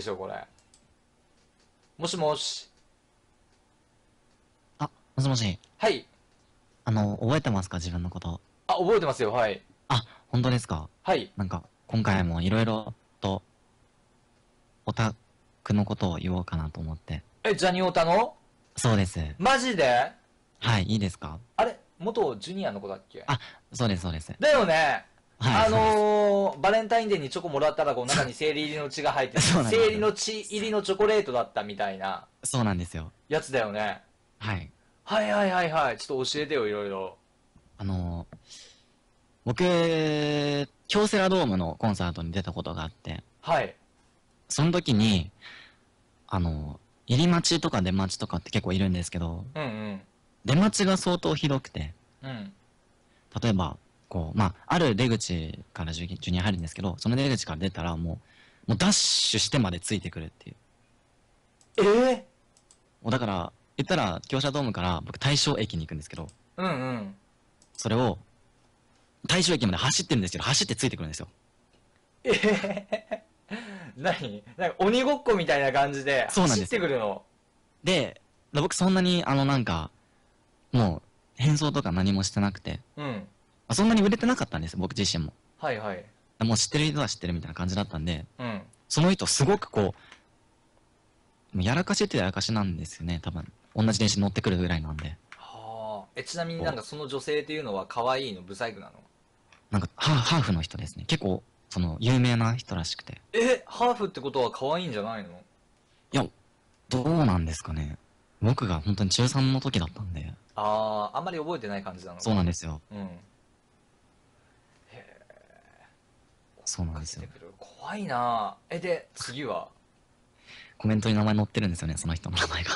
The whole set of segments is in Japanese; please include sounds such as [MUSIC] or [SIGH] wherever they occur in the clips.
でしょこれもしもしあ、もしもし。はいあの、覚えてますか自分のこと。あ覚えてますよはいあ、本当ですかはいなんか、今回もいろいろと、オタクのことを言おうかなと思って。えジャニオタのそうです。マジではい、いいですかあれ元ジュニアの子だっけあそうです、そうです。だよねあのー、バレンタインデーにチョコもらったら、こう中に生理入りの血が入って [LAUGHS] 生理の血入りのチョコレートだったみたいなそうなんですよ。やつだよね。はい。はいはいはいはい。ちょっと教えてよ、いろいろ。あのー僕、京セラドームのコンサートに出たことがあって、はい。その時に、あのー入り待ちとか出待ちとかって結構いるんですけど、うんうん。出待ちが相当ひどくて、うん。例えば、こう、まあ、ある出口からジュジュニア入るんですけど、その出口から出たらもう、もうダッシュしてまでついてくるっていう。ええもうだから、言ったら、強者ドームから僕大正駅に行くんですけど、うんうん。それを、大正駅まで走ってるんですけど、走ってついてくるんですよ。ええ [LAUGHS] 何なんか鬼ごっこみたいな感じでそうなんです走ってくるの。で、僕そんなに、あの、なんか、もう、変装とか何もしてなくて、うん。あ、そんなに売れてなかったんです、僕自身も。はいはい。もう知ってる人は知ってるみたいな感じだったんで、うん、その人すごくこう、やらかしってやらかしなんですよね、多分。同じ電車に乗ってくるぐらいなんで。はあ。え、ちなみになんかその女性っていうのは可愛いの、ブサイクなのなんかハー、ハーフの人ですね。結構、その、有名な人らしくて。え、ハーフってことは可愛いんじゃないのいや、どうなんですかね。僕が本当に中3の時だったんで。ああ、あんまり覚えてない感じなのそうなんですよ。うん。そうなんですよ怖いなえで次はコメントに名前載ってるんですよねその人の名前が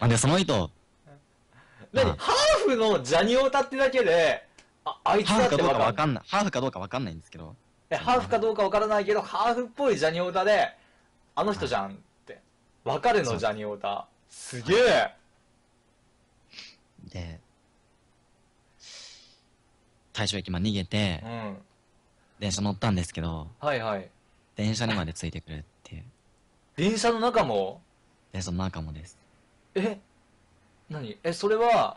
[LAUGHS] あでその人何、ハーフのジャニオタってだけでああいつだってわかんないハーフかどうかわかんないんですけどハーフかどうかわからないけどハーフっぽいジャニオタであの人じゃんってわかるのジャニオタすげえ、はい、で大正駅まで逃げて、うん、電車乗ったんですけど、はいはい。電車にまでついてくるっていう。電車の中も電車の中もです。え何え、それは、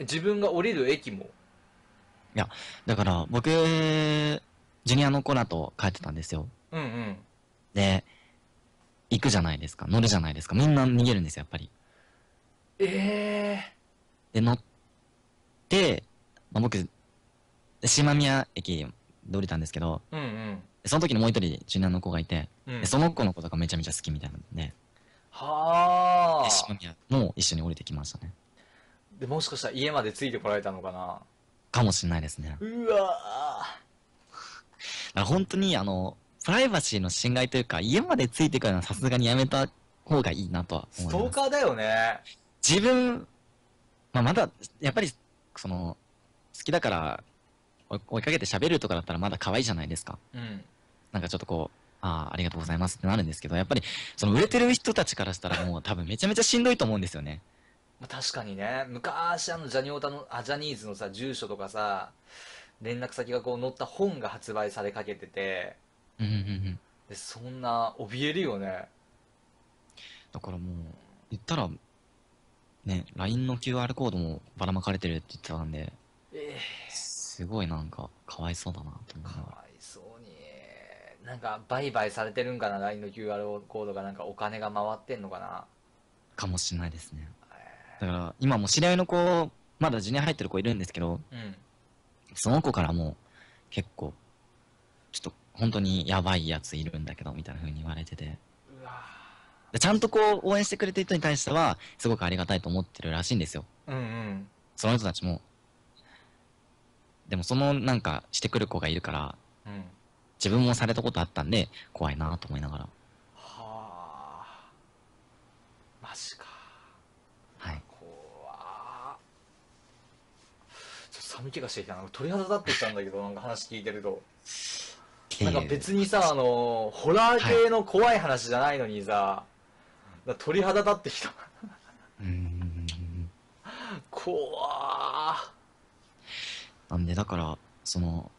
自分が降りる駅もいや、だから、僕、ジュニアの子だと帰ってたんですよ。うんうん。で、行くじゃないですか。乗るじゃないですか。みんな逃げるんですよ、やっぱり。ええで、乗って、まあ、僕、島宮駅で降りたんですけど、うんうん、その時にもう一人中南の子がいて、うん、その子のことがめちゃめちゃ好きみたいなんではあもう一緒に降りてきましたねでもしかしたら家までついてこられたのかなかもしれないですねうわだ本当にあのプライバシーの侵害というか家までついてくるのはさすがにやめた方がいいなとは思いますストーカーだよね自分、まあ、まだやっぱりその好きだから追いかけて喋るとかだったらまだ可愛いじゃないですか。うん。なんかちょっとこう、ああ、ありがとうございますってなるんですけど、やっぱり、その売れてる人たちからしたらもう多分めちゃめちゃしんどいと思うんですよね。まあ、確かにね、昔あのジャニオタの、あ、ジャニーズのさ、住所とかさ、連絡先がこう載った本が発売されかけてて、うんうんうん。で、そんな、怯えるよね。だからもう、言ったら、ね、LINE の QR コードもばらまかれてるって言ってたんで、ええーすごいなんか、かわいそうだなと思なかバわいそうになんか売買されてるんかな LINE の QR コードがなんかお金が回ってんのかなかもしれないですね。だから、今も知り合いの子、まだジュニア入ってる子いるんですけど、うんその子からもう結構、ちょっと本当にやばいやついるんだけど、みたいな風に言われてて。ちゃんとこう応援してくれてる人に対しては、すごくありがたいと思ってるらしいんですよ。うんうんその人たちも、でもそのなんかしてくる子がいるから、うん、自分もされたことあったんで、怖いなと思いながら。はあ。マジか。はい。怖ちょっと寒気がしてきたな。鳥肌立ってきたんだけど、なんか話聞いてると。なんか別にさ、あの、ホラー系の怖い話じゃないのにさ、はい、鳥肌立ってきた。うん。怖なんで、だから、その、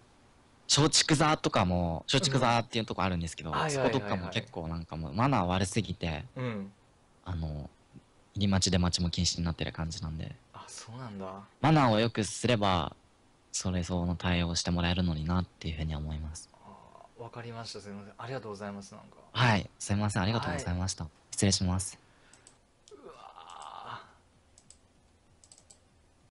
松竹座とかも、松竹座っていうとこあるんですけど、うん、そことかも結構なんかもうマナー悪すぎて、うん、あの、入り待ちで待ちも禁止になってる感じなんで。あ、そうなんだ。マナーをよくすれば、それ相応の対応してもらえるのになっていうふうに思います。わかりました。すみません。ありがとうございます。なんか。はい。すみません。ありがとうございました。はい、失礼します。